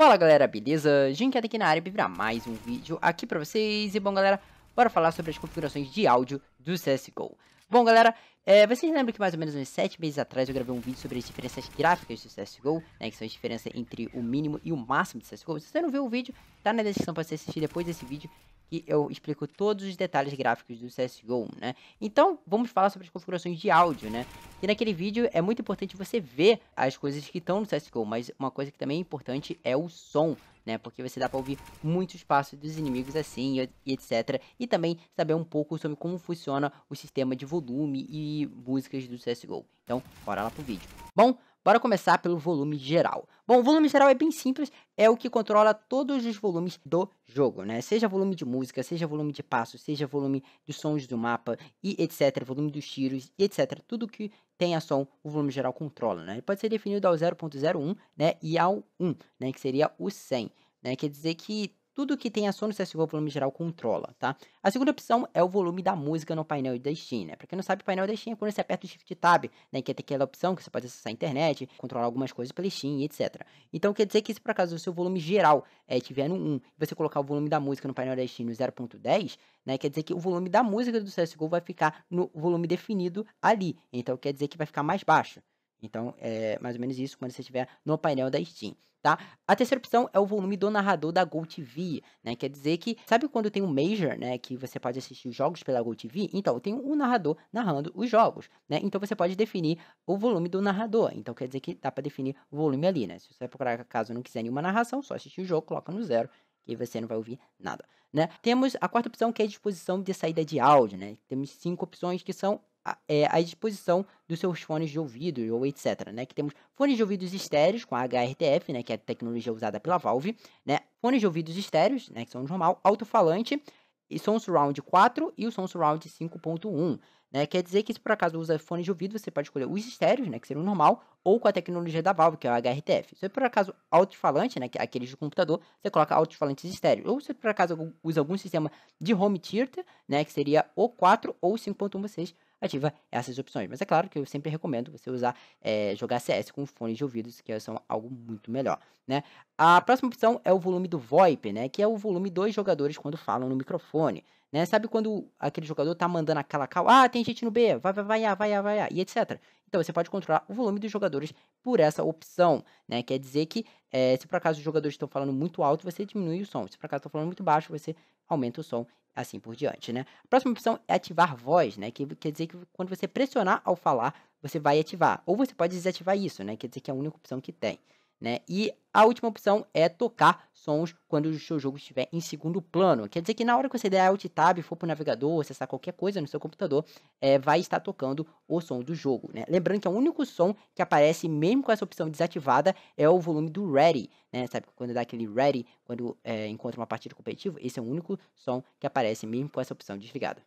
Fala galera, beleza? Jinket aqui na área para mais um vídeo aqui pra vocês. E bom galera, bora falar sobre as configurações de áudio do CSGO. Bom, galera, é, vocês lembram que mais ou menos uns 7 meses atrás eu gravei um vídeo sobre as diferenças gráficas do CSGO, né, que são as diferenças entre o mínimo e o máximo do CSGO. Se você não viu o vídeo, tá na descrição para você assistir depois desse vídeo, que eu explico todos os detalhes gráficos do CSGO, né? Então, vamos falar sobre as configurações de áudio, né? E naquele vídeo é muito importante você ver as coisas que estão no CSGO, mas uma coisa que também é importante é o som, né? Porque você dá pra ouvir muito espaço dos inimigos assim e, e etc. E também saber um pouco sobre como funciona o sistema de volume e músicas do CSGO. Então, bora lá pro vídeo. Bom, Bora começar pelo volume geral. Bom, o volume geral é bem simples, é o que controla todos os volumes do jogo, né? Seja volume de música, seja volume de passo, seja volume dos sons do mapa e etc, volume dos tiros e etc. Tudo que tem a som, o volume geral controla, né? Ele pode ser definido ao 0.01, né, e ao 1, né, que seria o 100. Né? Quer dizer que tudo que tem ação no CSGO, o volume geral controla, tá? A segunda opção é o volume da música no painel da Steam, né? Pra quem não sabe, o painel da Steam é quando você aperta o Shift Tab, né? Que é aquela opção que você pode acessar a internet, controlar algumas coisas pela Steam, etc. Então, quer dizer que se por acaso o seu volume geral estiver eh, é, no 1 e você colocar o volume da música no painel da Steam no 0.10, né? Quer dizer que o volume da música do CSGO vai ficar no volume definido ali. Então, quer dizer que vai ficar mais baixo. Então, é mais ou menos isso quando você estiver no painel da Steam, tá? A terceira opção é o volume do narrador da GoTV, né? Quer dizer que, sabe quando tem um Major, né? Que você pode assistir os jogos pela GoTV? Então, tem um narrador narrando os jogos, né? Então, você pode definir o volume do narrador. Então, quer dizer que dá para definir o volume ali, né? Se você procurar, caso não quiser nenhuma narração, só assistir o jogo, coloca no zero e você não vai ouvir nada. Né? Temos a quarta opção que é a disposição de saída de áudio. Né? Temos cinco opções que são à, é, disposição dos seus fones de ouvido ou etc. Né? Que temos fones de ouvidos estéreos com HRTF, né? que é a tecnologia usada pela Valve, né? fones de ouvidos estéreos, né? que são normal, alto-falante, e som surround 4 e o som surround 5.1. Né? Quer dizer que se por acaso usa fones de ouvido, você pode escolher os estéreos, né, que seriam normal, ou com a tecnologia da Valve, que é o HRTF. Se por acaso alto-falante, né, é aqueles de computador, você coloca alto-falantes estéreos. Ou se por acaso usa algum sistema de home theater, né, que seria o 4 ou 5.1, vocês ativa essas opções. Mas é claro que eu sempre recomendo você usar, é, jogar CS com fones de ouvidos, que são algo muito melhor, né? A próxima opção é o volume do VoIP, né? Que é o volume dos jogadores quando falam no microfone, né? Sabe quando aquele jogador tá mandando aquela cal, ah, tem gente no B, vai, vai, vai, vai, vai, vai, e etc. Então você pode controlar o volume dos jogadores por essa opção, né? Quer dizer que é, se por acaso os jogadores estão falando muito alto, você diminui o som. Se por acaso estão falando muito baixo, você aumenta o som assim por diante, né? A próxima opção é ativar voz, né? Que quer dizer que quando você pressionar ao falar, você vai ativar. Ou você pode desativar isso, né? Quer dizer que é a única opção que tem né? E a última opção é tocar sons quando o seu jogo estiver em segundo plano. Quer dizer que na hora que você der Alt Tab, for para o navegador, ou acessar qualquer coisa no seu computador, é, vai estar tocando o som do jogo. Né? Lembrando que é o único som que aparece mesmo com essa opção desativada é o volume do Ready. Né? Sabe quando dá aquele Ready, quando é, encontra uma partida competitiva? Esse é o único som que aparece mesmo com essa opção desligada.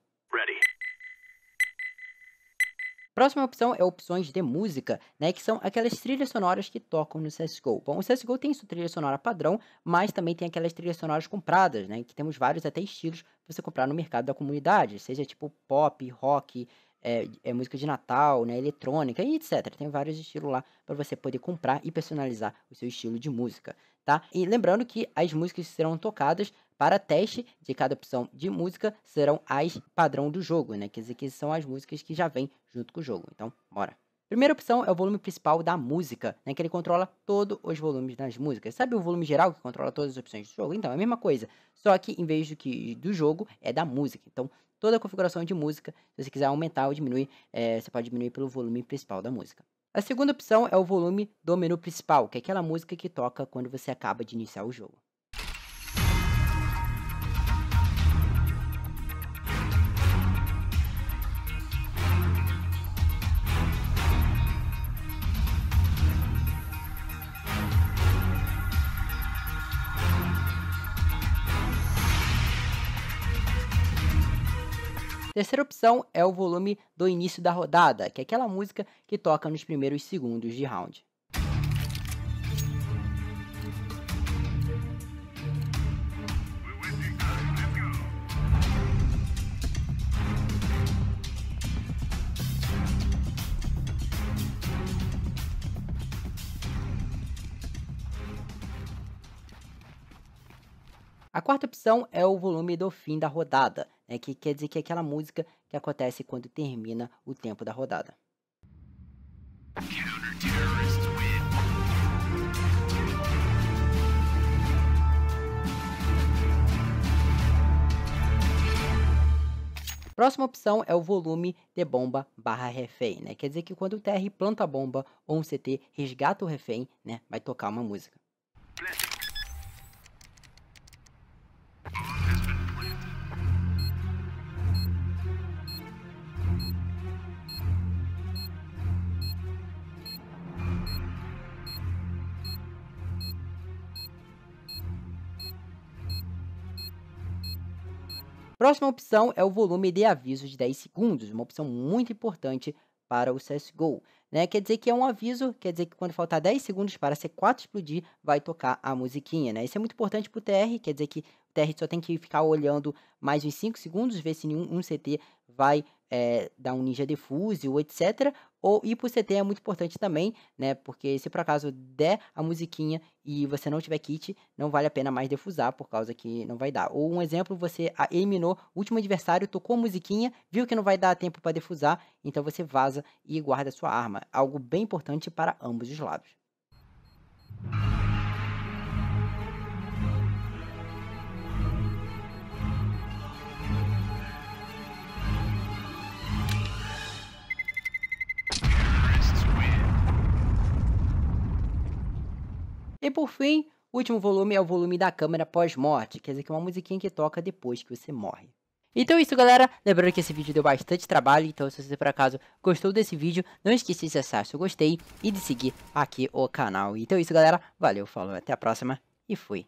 Próxima opção é opções de música, né, que são aquelas trilhas sonoras que tocam no CSGO. Bom, o CSGO tem sua trilha sonora padrão, mas também tem aquelas trilhas sonoras compradas, né, que temos vários até estilos para você comprar no mercado da comunidade, seja tipo pop, rock, é, é, música de Natal, né, eletrônica e etc. Tem vários estilos lá para você poder comprar e personalizar o seu estilo de música, tá? E lembrando que as músicas que serão tocadas para teste de cada opção de música serão as padrão do jogo, né? Quer dizer que são as músicas que já vêm junto com o jogo. Então, bora. Primeira opção é o volume principal da música, né, que ele controla todos os volumes das músicas. Sabe o volume geral que controla todas as opções do jogo? Então, é a mesma coisa, só que em vez do, que, do jogo, é da música. Então, toda a configuração de música, se você quiser aumentar ou diminuir, é, você pode diminuir pelo volume principal da música. A segunda opção é o volume do menu principal, que é aquela música que toca quando você acaba de iniciar o jogo. Terceira opção é o volume do início da rodada, que é aquela música que toca nos primeiros segundos de round. A quarta opção é o volume do fim da rodada, né, que quer dizer que é aquela música que acontece quando termina o tempo da rodada. Próxima opção é o volume de bomba barra refém, né? Quer dizer que quando o TR planta a bomba ou um CT resgata o refém, né? Vai tocar uma música. próxima opção é o volume de aviso de 10 segundos, uma opção muito importante para o CSGO. Né? Quer dizer que é um aviso, quer dizer que quando faltar 10 segundos para a C4 explodir, vai tocar a musiquinha. Né? Isso é muito importante para o TR, quer dizer que TR só tem que ficar olhando mais uns 5 segundos, ver se nenhum um CT vai é, dar um ninja defuse ou etc. Ou ir para o CT é muito importante também, né? Porque se por acaso der a musiquinha e você não tiver kit, não vale a pena mais defusar, por causa que não vai dar. Ou um exemplo, você eliminou o último adversário, tocou a musiquinha, viu que não vai dar tempo para defusar, então você vaza e guarda a sua arma. Algo bem importante para ambos os lados. E por fim, o último volume é o volume da câmera pós-morte, quer dizer que é uma musiquinha que toca depois que você morre. Então é isso galera, lembrando que esse vídeo deu bastante trabalho, então se você por acaso gostou desse vídeo, não esqueça de acessar seu gostei e de seguir aqui o canal. Então é isso galera, valeu, falou, até a próxima e fui.